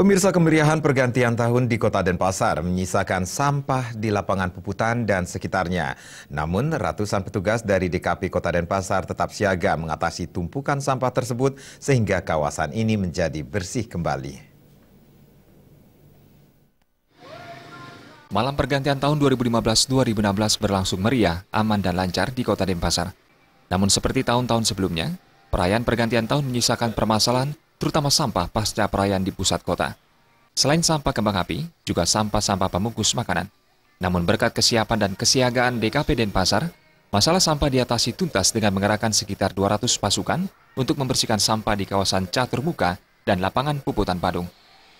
Pemirsa kemeriahan pergantian tahun di kota Denpasar menyisakan sampah di lapangan puputan dan sekitarnya. Namun ratusan petugas dari DKP Kota Denpasar tetap siaga mengatasi tumpukan sampah tersebut sehingga kawasan ini menjadi bersih kembali. Malam pergantian tahun 2015-2016 berlangsung meriah, aman dan lancar di kota Denpasar. Namun seperti tahun-tahun sebelumnya, perayaan pergantian tahun menyisakan permasalahan terutama sampah pasca perayaan di pusat kota. Selain sampah kembang api, juga sampah-sampah pembungkus makanan. Namun berkat kesiapan dan kesiagaan DKP Denpasar, masalah sampah diatasi tuntas dengan mengerahkan sekitar 200 pasukan untuk membersihkan sampah di kawasan Catur Muka dan lapangan Puputan Padung.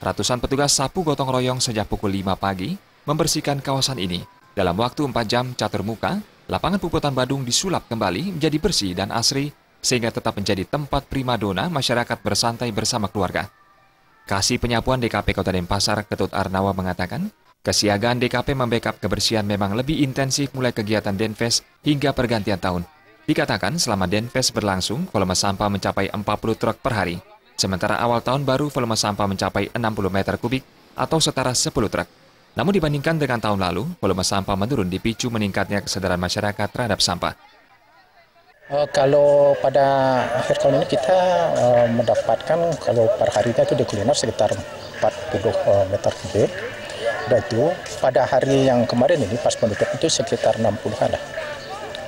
Ratusan petugas sapu gotong royong sejak pukul 5 pagi membersihkan kawasan ini dalam waktu 4 jam Catur Muka Lapangan Puputan Badung disulap kembali menjadi bersih dan asri sehingga tetap menjadi tempat primadona masyarakat bersantai bersama keluarga. Kasih penyapuan DKP Kota Denpasar, Ketut Arnawa mengatakan, kesiagaan DKP membackup kebersihan memang lebih intensif mulai kegiatan Denves hingga pergantian tahun. Dikatakan selama Denves berlangsung, volume sampah mencapai 40 truk per hari. Sementara awal tahun baru volume sampah mencapai 60 meter kubik atau setara 10 truk. Namun dibandingkan dengan tahun lalu, volume sampah menurun dipicu meningkatnya kesadaran masyarakat terhadap sampah. Uh, kalau pada akhir tahun ini kita uh, mendapatkan kalau per harinya itu di kuliner sekitar 40 eh, meter kubik. Dan itu pada hari yang kemarin ini pas penutup itu sekitar 60-an lah.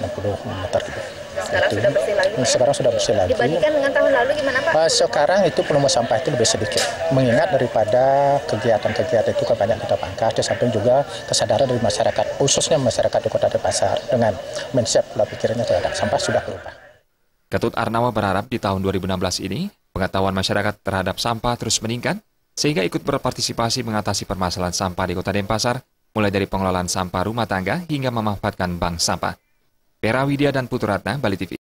60 meter gitu. Sekarang itu. sudah bersih lagi. Hmm, sekarang sudah bersih lagi. Dibandingkan dengan tahun lalu gimana Pak? sekarang itu volume sampah itu lebih sedikit. Mengingat daripada kegiatan-kegiatan itu kan banyak kita pangkas, di samping juga kesadaran dari masyarakat, khususnya masyarakat di Kota Denpasar dengan mindset pola pikirannya terhadap sampah sudah berubah. Ketut Arnawa berharap di tahun 2016 ini, pengetahuan masyarakat terhadap sampah terus meningkat, sehingga ikut berpartisipasi mengatasi permasalahan sampah di Kota Denpasar, mulai dari pengelolaan sampah rumah tangga hingga memanfaatkan bank sampah. Pera dan Putu Ratna, Bali TV.